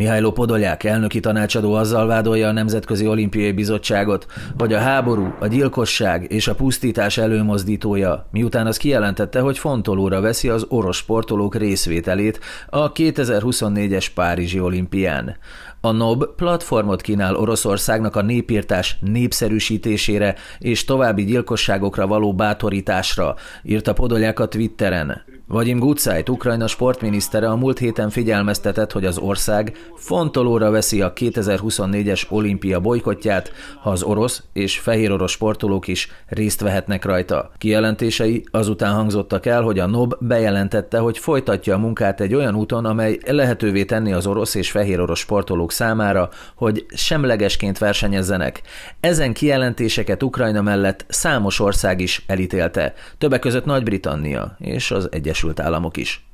Mihályló Podolják elnöki tanácsadó azzal vádolja a Nemzetközi Olimpiai Bizottságot, hogy a háború, a gyilkosság és a pusztítás előmozdítója, miután az kijelentette, hogy fontolóra veszi az orosz sportolók részvételét a 2024-es Párizsi olimpián. A NOB platformot kínál Oroszországnak a népírtás népszerűsítésére és további gyilkosságokra való bátorításra, írta Podolják a Twitteren. Vagyim Gucájt, Ukrajna sportminisztere a múlt héten figyelmeztetett, hogy az ország fontolóra veszi a 2024-es olimpia bolykotját, ha az orosz és fehér orosz sportolók is részt vehetnek rajta. Kijelentései azután hangzottak el, hogy a NOB bejelentette, hogy folytatja a munkát egy olyan úton, amely lehetővé tenni az orosz és fehér orosz sportolók számára, hogy semlegesként versenyezzenek. Ezen kijelentéseket Ukrajna mellett számos ország is elítélte, többek között Nagy-Britannia és az Egyesült Egyesült Államok is.